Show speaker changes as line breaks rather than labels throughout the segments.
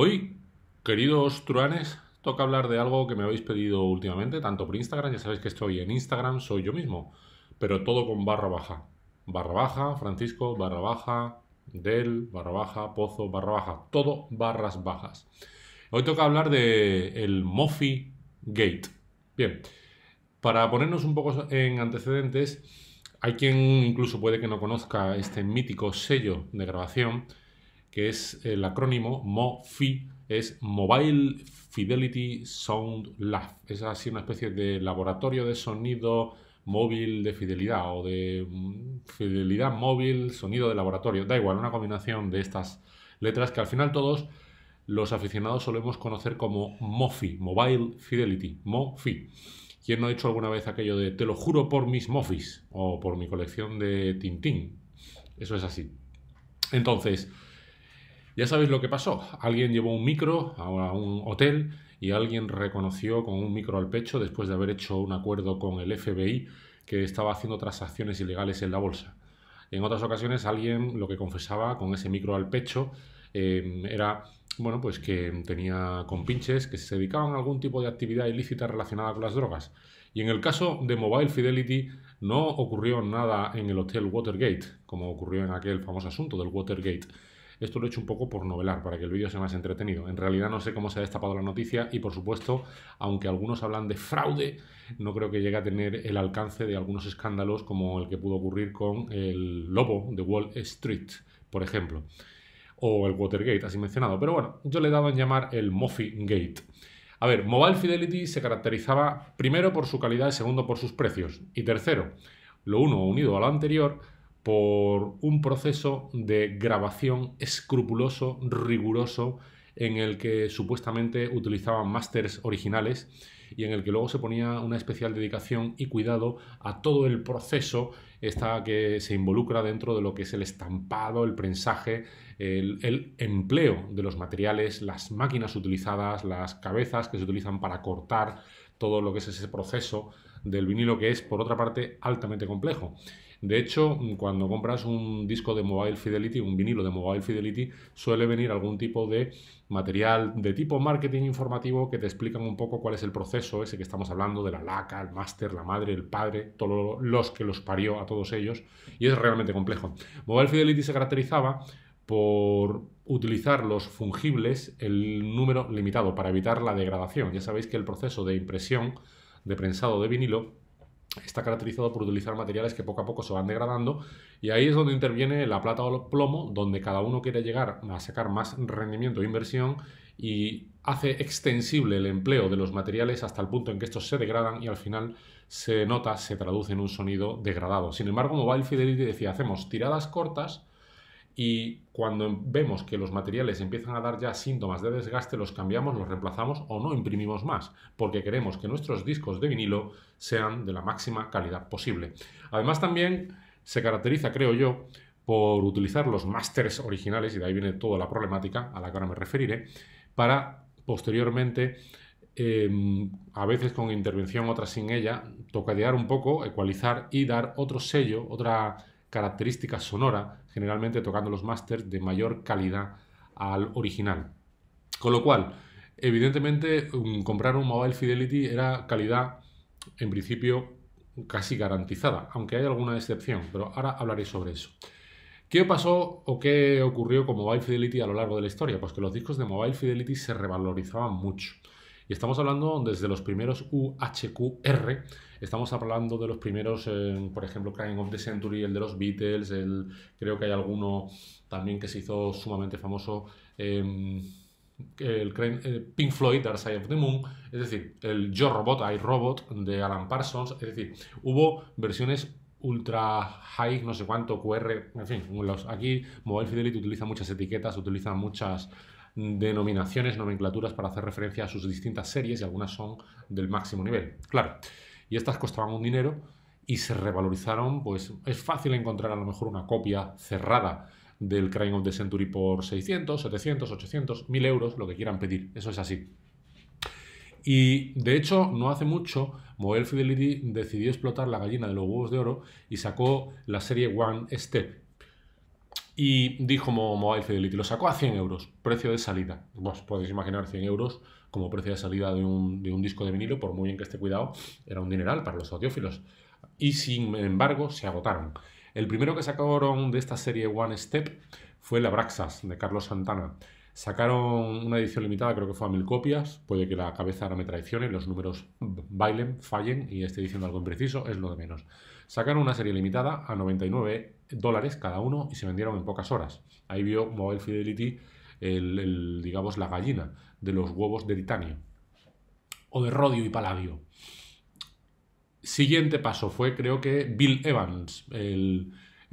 Hoy, queridos truanes, toca hablar de algo que me habéis pedido últimamente, tanto por Instagram, ya sabéis que estoy en Instagram, soy yo mismo, pero todo con barra baja. Barra baja, Francisco, barra baja, Del, barra baja, Pozo, barra baja, todo barras bajas. Hoy toca hablar de el Gate. Bien, para ponernos un poco en antecedentes, hay quien incluso puede que no conozca este mítico sello de grabación, que es el acrónimo MOFI, es Mobile Fidelity Sound Lab. Es así una especie de laboratorio de sonido móvil de fidelidad o de mm, fidelidad móvil, sonido de laboratorio. Da igual, una combinación de estas letras que al final todos los aficionados solemos conocer como MOFI, Mobile Fidelity, MOFI. ¿Quién no ha dicho alguna vez aquello de te lo juro por mis MOFIs o por mi colección de Tintín? Eso es así. Entonces, ya sabéis lo que pasó. Alguien llevó un micro a un hotel y alguien reconoció con un micro al pecho después de haber hecho un acuerdo con el FBI que estaba haciendo transacciones ilegales en la bolsa. En otras ocasiones alguien lo que confesaba con ese micro al pecho eh, era bueno, pues que tenía compinches que se dedicaban a algún tipo de actividad ilícita relacionada con las drogas. Y en el caso de Mobile Fidelity no ocurrió nada en el Hotel Watergate, como ocurrió en aquel famoso asunto del Watergate. Esto lo he hecho un poco por novelar, para que el vídeo sea más entretenido. En realidad no sé cómo se ha destapado la noticia y por supuesto, aunque algunos hablan de fraude, no creo que llegue a tener el alcance de algunos escándalos como el que pudo ocurrir con el lobo de Wall Street, por ejemplo. O el Watergate, así mencionado. Pero bueno, yo le he dado en llamar el Moffy Gate. A ver, Mobile Fidelity se caracterizaba primero por su calidad, y segundo por sus precios y tercero, lo uno unido a lo anterior, por un proceso de grabación escrupuloso, riguroso, en el que supuestamente utilizaban másters originales y en el que luego se ponía una especial dedicación y cuidado a todo el proceso que se involucra dentro de lo que es el estampado, el prensaje, el empleo de los materiales, las máquinas utilizadas, las cabezas que se utilizan para cortar todo lo que es ese proceso del vinilo que es por otra parte altamente complejo. De hecho, mm, cuando compras un disco de Mobile Fidelity, un vinilo de Mobile Fidelity, suele venir algún tipo de material de tipo marketing informativo que te explican un poco cuál es el proceso ese que estamos hablando de la laca, el máster, la madre, el padre, todos los que los parió a todos ellos. Y es realmente complejo. Mobile Fidelity se caracterizaba por utilizar los fungibles el número limitado para evitar la degradación. Ya sabéis que el proceso de impresión de prensado de vinilo está caracterizado por utilizar materiales que poco a poco se van degradando y ahí es donde interviene la plata o el plomo, donde cada uno quiere llegar a sacar más rendimiento e inversión y hace extensible el empleo de los materiales hasta el punto en que estos se degradan y al final se nota, se traduce en un sonido degradado. Sin embargo, Mobile Fidelity decía, hacemos tiradas cortas y cuando vemos que los materiales empiezan a dar ya síntomas de desgaste, los cambiamos, los reemplazamos o no imprimimos más, porque queremos que nuestros discos de vinilo sean de la máxima calidad posible. Además también se caracteriza, creo yo, por utilizar los másters originales, y de ahí viene toda la problemática a la que ahora me referiré, para posteriormente em, a veces con intervención, otras sin ella, tocadear un poco, ecualizar y dar otro sello, otra característica sonora, generalmente tocando los masters de mayor calidad al original. Con lo cual, evidentemente, comprar un Mobile Fidelity era calidad, en principio, casi garantizada, aunque hay alguna excepción, pero ahora hablaré sobre eso. ¿Qué pasó o qué ocurrió con Mobile Fidelity a lo largo de la historia? Pues que los discos de Mobile Fidelity se revalorizaban mucho. Y estamos hablando desde los primeros UHQR, Estamos hablando de los primeros, eh, por ejemplo, Crying of the Century, el de los Beatles, el, creo que hay alguno también que se hizo sumamente famoso. Em, el, eh, Pink Floyd, Dark Side of the Moon, es decir, el Yo Robot, I Robot de Alan Parsons, es decir, hubo versiones ultra high, no sé cuánto, QR, en fin, aquí Mobile Fidelity utiliza muchas etiquetas, utiliza muchas denominaciones, nomenclaturas para hacer referencia a sus distintas series y algunas son del máximo nivel. Claro, y estas costaban un dinero y se revalorizaron, pues es fácil encontrar a lo mejor una copia cerrada del Crime of the Century por 600, 700, 800, 1000 euros, lo que quieran pedir, eso es así. Y de hecho, no hace mucho, Moel Fidelity decidió explotar la gallina de los huevos de oro y sacó la serie One Step, y dijo Mobile Fidelity, lo sacó a 100 euros, precio de salida. Pues podéis imaginar 100 euros como precio de salida de un, de un disco de vinilo, por muy bien que esté cuidado, era un dineral para los audiófilos. Y sin embargo, se agotaron. El primero que sacaron de esta serie One Step fue la Braxas de Carlos Santana. Sacaron una edición limitada, creo que fue a mil copias. Puede que la cabeza ahora me traicione, los números bailen, fallen y esté diciendo algo impreciso, es lo de menos. Sacaron una serie limitada a 99 dólares cada uno y se vendieron en pocas horas. Ahí vio Mobile Fidelity el, digamos, la gallina de los huevos de titanio o de rodio y paladio. Siguiente paso fue, creo que, Bill Evans. El,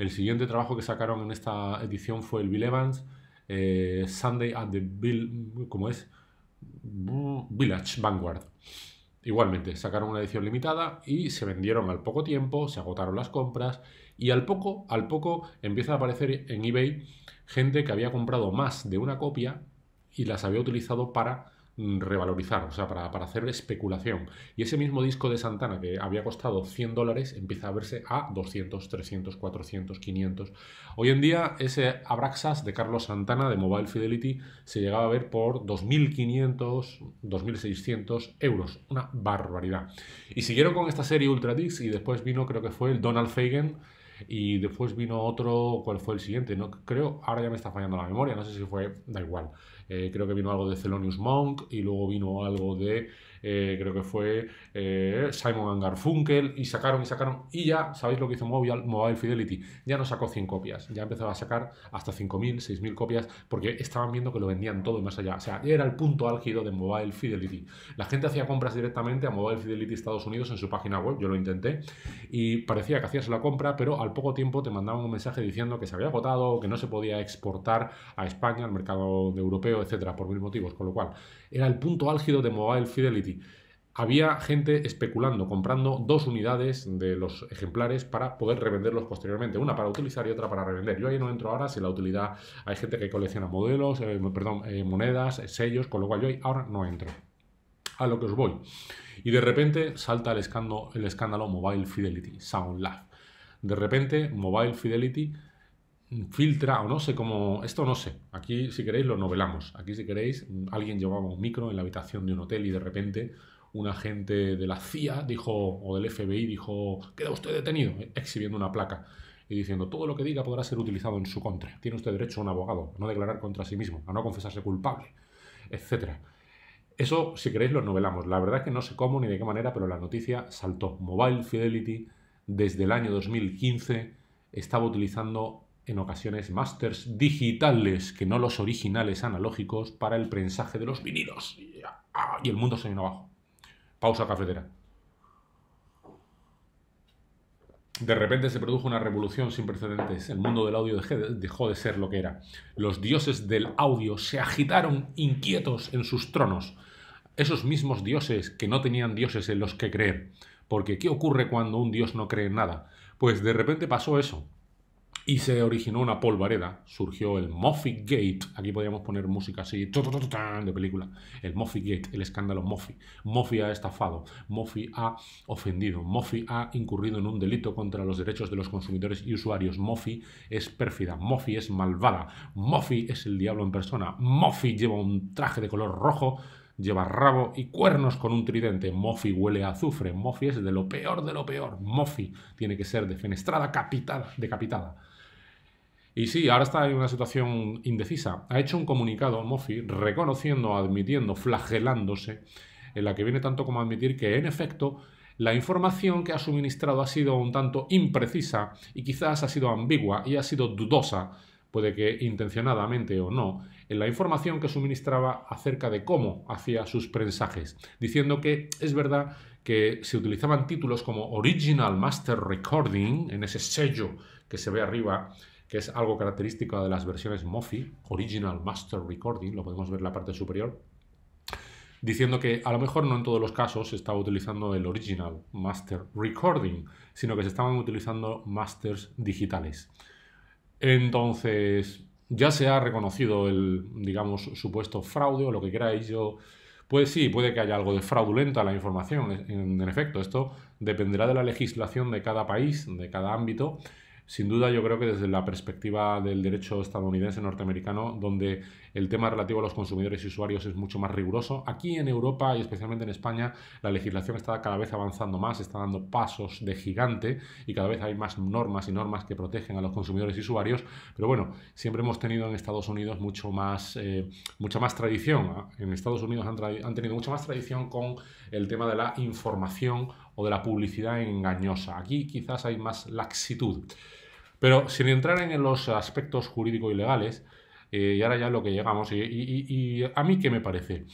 siguiente trabajo que sacaron en esta edición fue el Bill Evans, eh, Sunday at the Bill, ¿cómo es? Village Vanguard. Igualmente, sacaron una edición limitada y se vendieron al poco tiempo, se agotaron las compras y al poco, al poco empieza a aparecer en eBay gente que había comprado más de una copia y las había utilizado para revalorizar, o sea, para, para, hacer especulación. Y ese mismo disco de Santana que había costado 100 dólares empieza a verse a 200, 300, 400, 500. Hoy en día ese Abraxas de Carlos Santana de Mobile Fidelity se llegaba a ver por 2.500, 2.600 euros. Una barbaridad. Y siguieron con esta serie Ultra Dix y después vino creo que fue el Donald Fagan y después vino otro, ¿cuál fue el siguiente? No creo, ahora ya me está fallando la memoria, no sé si fue, da igual. Eh, creo que vino algo de Thelonious Monk y luego vino algo de eh, creo que fue eh, Simon Simon Garfunkel, y sacaron y sacaron, y ya sabéis lo que hizo Mobile, Mobile Fidelity, ya no sacó 100 copias, ya empezaba a sacar hasta 5.000, 6.000 copias, porque estaban viendo que lo vendían todo y más allá, o sea, era el punto álgido de Mobile Fidelity. La gente hacía compras directamente a Mobile Fidelity Estados Unidos en su página web, yo lo intenté, y parecía que hacías la compra, pero al poco tiempo te mandaban un mensaje diciendo que se había agotado, que no se podía exportar a España, al mercado europeo, etcétera, por mil motivos, con lo cual era el punto álgido de Mobile Fidelity había gente especulando, comprando dos unidades de los ejemplares para poder revenderlos posteriormente, una para utilizar y otra para revender. Yo ahí no entro ahora si la utilidad, hay gente que colecciona modelos, eh, perdón, eh, monedas, sellos, con lo cual yo ahí ahora no entro. A lo que os voy. Y de repente salta el escándalo, el escándalo Mobile Fidelity, Sound Lab De repente, Mobile Fidelity filtra o no sé cómo, esto no sé, aquí si queréis lo novelamos, aquí si queréis alguien llevaba un micro en la habitación de un hotel y de repente un agente de la CIA dijo, o del FBI dijo, queda usted detenido, exhibiendo una placa y diciendo, todo lo que diga podrá ser utilizado en su contra, tiene usted derecho a un abogado, no declarar contra sí mismo, a no confesarse culpable, etcétera. Eso, si queréis, lo novelamos. La verdad es que no sé cómo ni de qué manera, pero la noticia saltó. Mobile Fidelity, desde el año 2015, estaba utilizando en ocasiones masters digitales que no los originales analógicos para el prensaje de los vinilos. Ah, y el mundo se vino abajo. Pausa cafetera. De repente se produjo una revolución sin precedentes. El mundo del audio dejó de ser lo que era. Los dioses del audio se agitaron inquietos en sus tronos. Esos mismos dioses que no tenían dioses en los que creer. Porque ¿qué ocurre cuando un dios no cree en nada? Pues de repente pasó eso y se originó una polvareda, surgió el Moffy Gate, aquí podríamos poner música así, de película, el Moffy Gate, el escándalo Moffy, Moffy ha estafado, Moffy ha ofendido, Moffy ha incurrido en un delito contra los derechos de los consumidores y usuarios, Moffy es pérfida, Moffy es malvada, Moffy es el diablo en persona, Moffy lleva un traje de color rojo, lleva rabo y cuernos con un tridente. Moffy huele a azufre. Moffy es de lo peor de lo peor. Moffy tiene que ser defenestrada, capital decapitada. Y sí, ahora está en una situación indecisa. Ha hecho un comunicado, Mofi, reconociendo, admitiendo, flagelándose, en la que viene tanto como admitir que, en efecto, la información que ha suministrado ha sido un tanto imprecisa y quizás ha sido ambigua y ha sido dudosa, puede que intencionadamente o no, en la información que suministraba acerca de cómo hacía sus prensajes, diciendo que es verdad que se utilizaban títulos como Original Master Recording, en ese sello que se ve arriba, que es algo característico de las versiones MOFI, Original Master Recording, lo podemos ver en la parte superior, diciendo que a lo mejor no en todos los casos se estaba utilizando el Original Master Recording, sino que se estaban utilizando masters digitales. Entonces, ya se ha reconocido el, digamos, supuesto fraude o lo que queráis yo. Pues sí, puede que haya algo de fraudulenta la información. en efecto, esto dependerá de la legislación de cada país, de cada ámbito, sin duda, yo creo que desde la perspectiva del derecho estadounidense norteamericano, donde el tema relativo a los consumidores y usuarios es mucho más riguroso, aquí en Europa y especialmente en España, la legislación está cada vez avanzando más, está dando pasos de gigante y cada vez hay más normas y normas que protegen a los consumidores y usuarios. Pero bueno, siempre hemos tenido en Estados Unidos mucho más, eh, mucha más tradición. En Estados Unidos han, han tenido mucha más tradición con el tema de la información o de la publicidad engañosa. Aquí quizás hay más laxitud. Pero sin entrar en los aspectos jurídicos y legales, eh, y ahora ya es lo que llegamos, y, a mí qué me parece.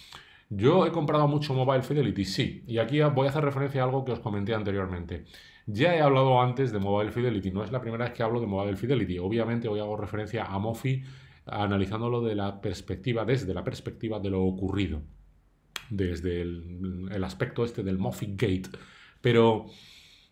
Yo he comprado mucho Mobile Fidelity, sí, y aquí voy a hacer referencia a algo que os comenté anteriormente. Ya he hablado antes de Mobile Fidelity, no es la primera vez que hablo de Mobile Fidelity. Obviamente hoy hago referencia a Mofi analizándolo de la perspectiva, desde la perspectiva de lo ocurrido, desde el, aspecto este del Mofi Gate pero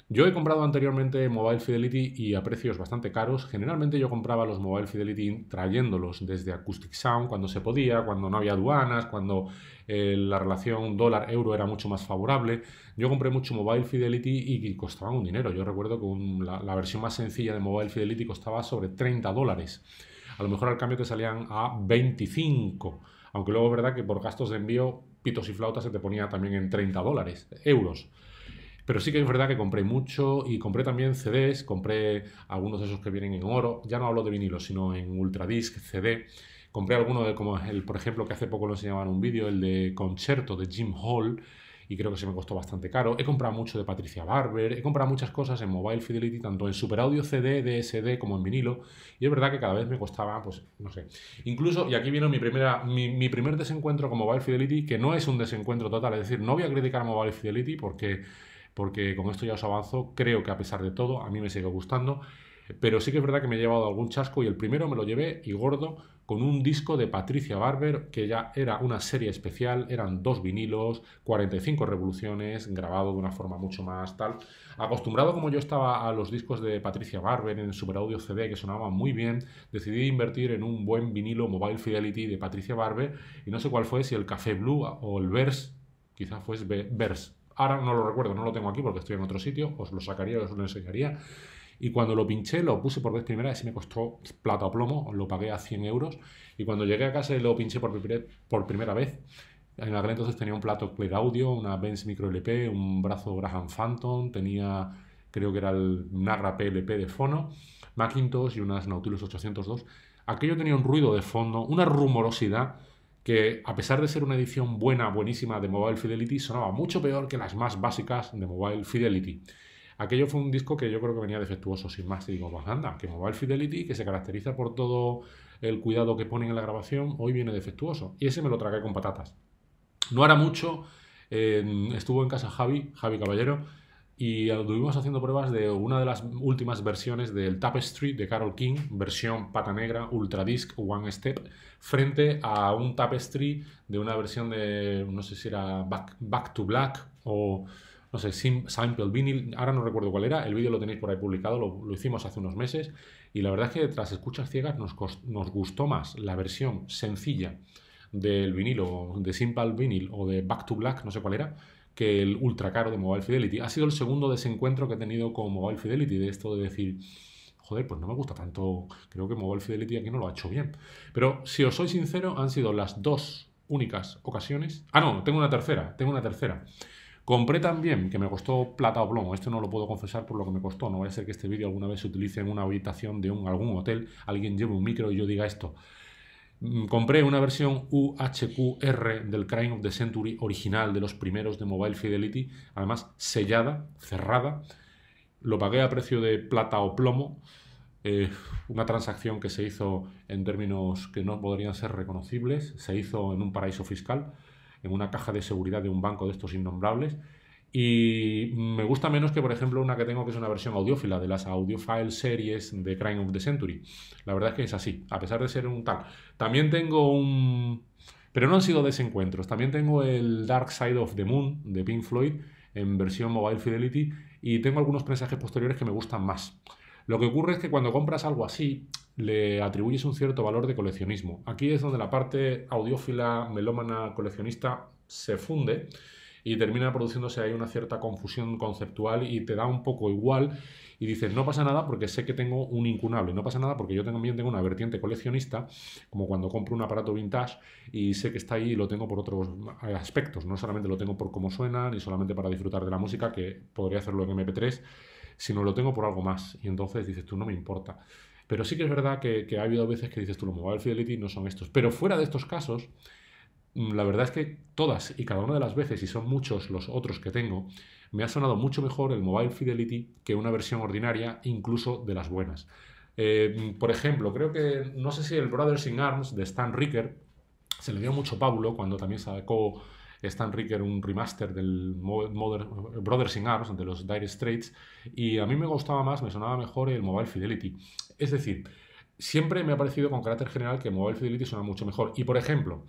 yo he comprado anteriormente Mobile Fidelity y a precios bastante caros. Generalmente yo compraba los Mobile Fidelity trayéndolos desde Acoustic Sound cuando se podía, cuando no había aduanas, cuando eh, la relación dólar-euro era mucho más favorable. Yo compré mucho Mobile Fidelity y, costaba un dinero. Yo recuerdo que la, versión más sencilla de Mobile Fidelity costaba sobre 30 dólares. A lo mejor al cambio te salían a 25. Aunque luego es verdad que por gastos de envío, pitos y flautas se te ponía también en 30 dólares, euros. Pero sí que es verdad que compré mucho y compré también CDs, compré algunos de esos que vienen en oro, ya no hablo de vinilo, sino en ultradisc, CD. Compré alguno de, como el, por ejemplo, que hace poco lo enseñaba en un vídeo, el de Concierto de Jim Hall, y creo que se me costó bastante caro. He comprado mucho de Patricia Barber, he comprado muchas cosas en Mobile Fidelity, tanto en Super Audio CD, DSD como en vinilo. Y es verdad que cada vez me costaba, pues, no sé. Incluso, y aquí viene mi, primera, mi primer desencuentro con Mobile Fidelity, que no es un desencuentro total, es decir, no voy a criticar a Mobile Fidelity porque porque con esto ya os avanzo, creo que a pesar de todo, a mí me sigue gustando, pero sí que es verdad que me he llevado algún chasco y el primero me lo llevé y gordo con un disco de Patricia Barber que ya era una serie especial, eran dos vinilos, 45 revoluciones, grabado de una forma mucho más tal. Acostumbrado como yo estaba a los discos de Patricia Barber en Super Audio CD que sonaban muy bien, decidí invertir en un buen vinilo Mobile Fidelity de Patricia Barber y no sé cuál fue, si el Café Blue o el Verse, quizás fue Verse, Ahora no lo recuerdo, no lo tengo aquí porque estoy en otro sitio, os lo sacaría, os lo enseñaría. Y cuando lo pinché, lo puse por vez primera, se me costó plata o plomo, lo pagué a 100 euros. Y cuando llegué a casa y lo pinché por, por primera vez, en aquel entonces tenía un plato Clear Audio, una Benz Micro LP, un brazo Graham Phantom, tenía, creo que era el Nagra PLP de Fono, Macintosh y unas Nautilus 802. Aquello tenía un ruido de fondo, una rumorosidad que a pesar de ser una edición buena, buenísima de Mobile Fidelity, sonaba mucho peor que las más básicas de Mobile Fidelity. Aquello fue un disco que yo creo que venía defectuoso, sin más, te digo, más pues anda, que Mobile Fidelity, que se caracteriza por todo el cuidado que ponen en la grabación, hoy viene defectuoso. Y ese me lo tragué con patatas. No hará mucho, estuvo en casa Javi, Javi Caballero, y estuvimos haciendo pruebas de una de las últimas versiones del Tapestry de Carol King, versión pata negra, ultradisc, one step, frente a un Tapestry de una versión de, no sé si era Back, to Black o no sé, Simple Vinyl, ahora no recuerdo cuál era, el vídeo lo tenéis por ahí publicado, lo, hicimos hace unos meses, y la verdad es que tras escuchas ciegas nos, nos gustó más la versión sencilla del vinilo, de Simple Vinyl o de Back to Black, no sé cuál era, que el ultra caro de Mobile Fidelity. Ha sido el segundo desencuentro que he tenido con Mobile Fidelity, de esto de decir, joder, pues no me gusta tanto, creo que Mobile Fidelity aquí no lo ha hecho bien. Pero si os soy sincero, han sido las dos únicas ocasiones. Ah, no, tengo una tercera, tengo una tercera. Compré también, que me costó plata o plomo, esto no lo puedo confesar por lo que me costó, no vaya a ser que este vídeo alguna vez se utilice en una habitación de un, algún hotel, alguien lleve un micro y yo diga esto, Mm, compré una versión UHQR del Crime of the Century original de los primeros de Mobile Fidelity, además sellada, cerrada. Lo pagué a precio de plata o plomo. Eh, una transacción que se hizo en términos que no podrían ser reconocibles. Se hizo en un paraíso fiscal, en una caja de seguridad de un banco de estos innombrables y me gusta menos que, por ejemplo, una que tengo que es una versión audiófila de las Audiophile Series de Crime of the Century. La verdad es que es así, a pesar de ser un tal. También tengo un... Pero no han sido desencuentros. También tengo el Dark Side of the Moon de Pink Floyd en versión Mobile Fidelity y tengo algunos mensajes posteriores que me gustan más. Lo que ocurre es que cuando compras algo así, le atribuyes un cierto valor de coleccionismo. Aquí es donde la parte audiófila, melómana, coleccionista se funde y termina produciéndose ahí una cierta confusión conceptual y te da un poco igual y dices, no pasa nada porque sé que tengo un incunable, no pasa nada porque yo también tengo una vertiente coleccionista, como cuando compro un aparato vintage y sé que está ahí y lo tengo por otros aspectos, no solamente lo tengo por cómo suena, ni solamente para disfrutar de la música, que podría hacerlo en MP3, sino lo tengo por algo más. Y entonces dices, tú no me importa. Pero sí que es verdad que, ha habido veces que dices, tú los Mobile Fidelity no son estos. Pero fuera de estos casos, Mm, la verdad es que todas y cada una de las veces, y son muchos los otros que tengo, me ha sonado mucho mejor el Mobile Fidelity que una versión ordinaria, incluso de las buenas. Eh, mm, por ejemplo, creo que, no sé si el Brothers in Arms de Stan Ricker, se le dio mucho Pablo cuando también sacó Stan Ricker un remaster del Brothers in Arms, de los Dire Straits, y a mí me gustaba más, me sonaba mejor el Mobile Fidelity. Es decir, siempre me ha parecido con carácter general que Mobile Fidelity suena mucho mejor. Y por ejemplo,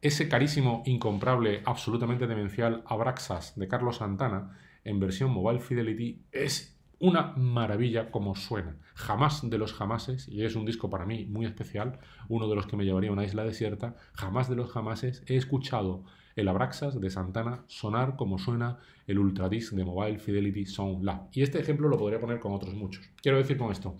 ese carísimo, incomprable, absolutamente demencial Abraxas de Carlos Santana en versión Mobile Fidelity es una maravilla como suena. Jamás de los jamases, y es un disco para mí muy especial, uno de los que me llevaría a una isla desierta, jamás de los jamases he escuchado el Abraxas de Santana sonar como suena el Ultradisc de Mobile Fidelity Sound Lab. Y este ejemplo lo podría poner con otros muchos. Quiero decir con esto,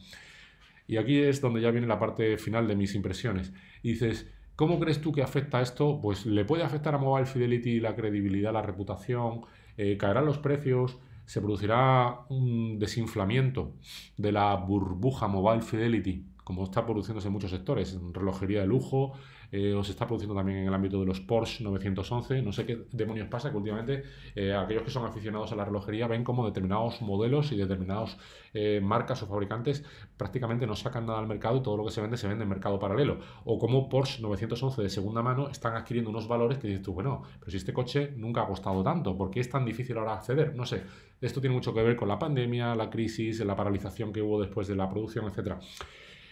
y aquí es donde ya viene la parte final de mis impresiones. dices, ¿Cómo crees tú que afecta esto? Pues le puede afectar a Mobile Fidelity la credibilidad, la reputación, eh, caerán los precios, se producirá un desinflamiento de la burbuja Mobile Fidelity, como está produciéndose en muchos sectores, en relojería de lujo, eh, o se está produciendo también en el ámbito de los Porsche 911. No sé qué demonios pasa que últimamente eh, aquellos que son aficionados a la relojería ven como determinados modelos y determinados eh, marcas o fabricantes prácticamente no sacan nada al mercado y todo lo que se vende se vende en mercado paralelo. O como Porsche 911 de segunda mano están adquiriendo unos valores que dices tú, bueno, pero si este coche nunca ha costado tanto, ¿por qué es tan difícil ahora acceder? No sé. Esto tiene mucho que ver con la pandemia, la crisis, la paralización que hubo después de la producción, etcétera.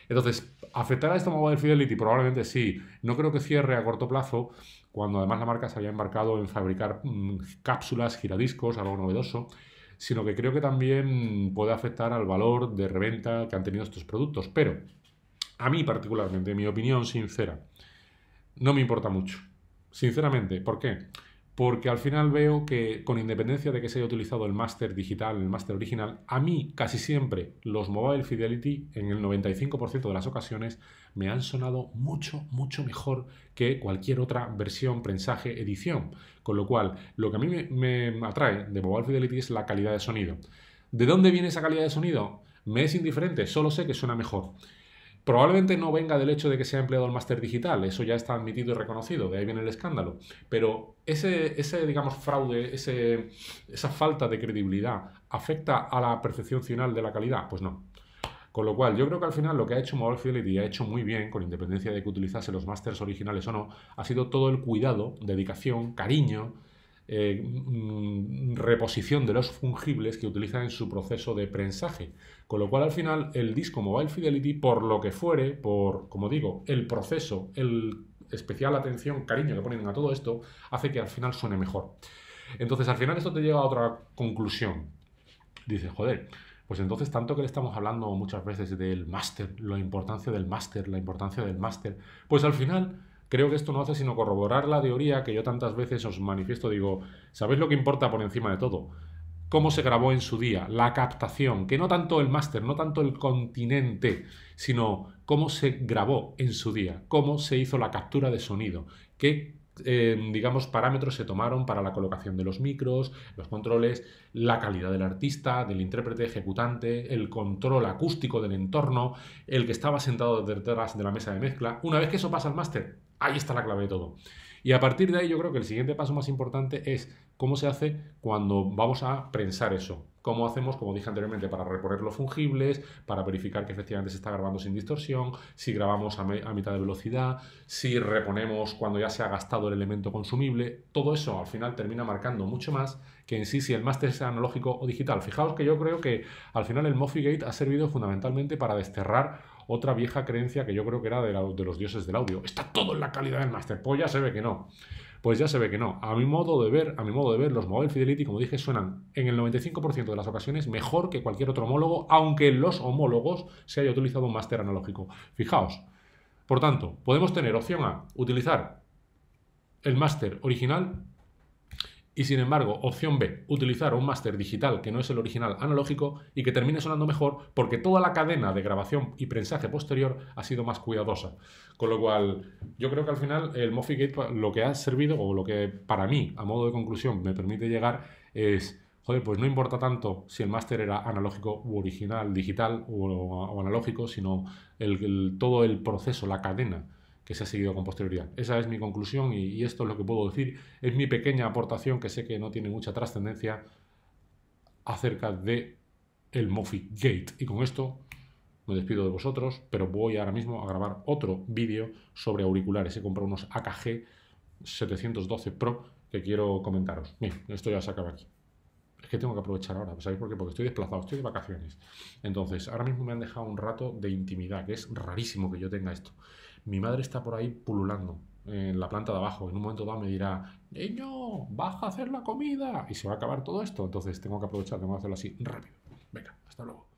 Entonces, ¿afectará esto a Mobile Fidelity? Probablemente sí. No creo que cierre a corto plazo, cuando además la marca se había embarcado en fabricar mm, cápsulas, giradiscos, algo novedoso, sino que creo que también puede afectar al valor de reventa que han tenido estos productos. Pero, a mí particularmente, mi opinión sincera, no me importa mucho. Sinceramente, ¿por qué? porque al final veo que con independencia de que se haya utilizado el máster digital, el máster original, a mí casi siempre los Mobile Fidelity en el 95% de las ocasiones me han sonado mucho, mucho mejor que cualquier otra versión, prensaje, edición. Con lo cual, lo que a mí me, me atrae de Mobile Fidelity es la calidad de sonido. ¿De dónde viene esa calidad de sonido? Me es indiferente, solo sé que suena mejor. Probablemente no venga del hecho de que sea empleado el máster digital, eso ya está admitido y reconocido, de ahí viene el escándalo. Pero ese, ese digamos, fraude, ese, esa falta de credibilidad, ¿afecta a la percepción final de la calidad? Pues no. Con lo cual, yo creo que al final lo que ha hecho Mobile Fidelity, ha hecho muy bien, con independencia de que utilizase los másters originales o no, ha sido todo el cuidado, dedicación, cariño, eh, mm, reposición de los fungibles que utilizan en su proceso de prensaje. Con lo cual al final el disco Mobile Fidelity, por lo que fuere, por, como digo, el proceso, el especial atención, cariño que ponen a todo esto, hace que al final suene mejor. Entonces al final esto te lleva a otra conclusión. Dices, joder, pues entonces, tanto que le estamos hablando muchas veces del máster, la importancia del máster, la importancia del máster, pues al final Creo que esto no hace sino corroborar la teoría que yo tantas veces os manifiesto. Digo, ¿sabéis lo que importa por encima de todo? Cómo se grabó en su día, la captación, que no tanto el máster, no tanto el continente, sino cómo se grabó en su día, cómo se hizo la captura de sonido, qué eh, digamos, parámetros se tomaron para la colocación de los micros, los controles, la calidad del artista, del intérprete ejecutante, el control acústico del entorno, el que estaba sentado detrás de la mesa de mezcla. Una vez que eso pasa al máster, ahí está la clave de todo. Y a partir de ahí yo creo que el siguiente paso más importante es cómo se hace cuando vamos a prensar eso, cómo hacemos, como dije anteriormente, para reponer los fungibles, para verificar que efectivamente se está grabando sin distorsión, si grabamos a, mitad de velocidad, si reponemos cuando ya se ha gastado el elemento consumible. Todo eso al final termina marcando mucho más que en sí si el máster es analógico o digital. Fijaos que yo creo que al final el Gate ha servido fundamentalmente para desterrar otra vieja creencia que yo creo que era de, los dioses del audio. Está todo en la calidad del máster, Pues ya se ve que no. Pues ya se ve que no. A mi modo de ver, a mi modo de ver, los Mobile Fidelity, como dije, suenan en el 95% de las ocasiones mejor que cualquier otro homólogo, aunque los homólogos se haya utilizado un máster analógico. Fijaos. Por tanto, podemos tener opción A, utilizar el máster original y sin embargo, opción B, utilizar un máster digital que no es el original analógico y que termine sonando mejor porque toda la cadena de grabación y prensaje posterior ha sido más cuidadosa. Con lo cual, yo creo que al final el Mophie lo que ha servido o lo que para mí, a modo de conclusión, me permite llegar es, joder, pues no importa tanto si el máster era analógico u original, digital o, analógico, sino todo el proceso, la cadena que se ha seguido con posterioridad. Esa es mi conclusión y, esto es lo que puedo decir. Es mi pequeña aportación que sé que no tiene mucha trascendencia acerca de el Gate. Y con esto me despido de vosotros, pero voy ahora mismo a grabar otro vídeo sobre auriculares. He comprado unos AKG 712 Pro que quiero comentaros. Bien, esto ya se acaba aquí. Es que tengo que aprovechar ahora, ¿sabéis por qué? Porque estoy desplazado, estoy de vacaciones. Entonces, ahora mismo me han dejado un rato de intimidad, que es rarísimo que yo tenga esto mi madre está por ahí pululando en la planta de abajo. En un momento dado me dirá, niño, baja a hacer la comida. Y se va a acabar todo esto. Entonces tengo que aprovechar, tengo que hacerlo así rápido. Venga, hasta luego.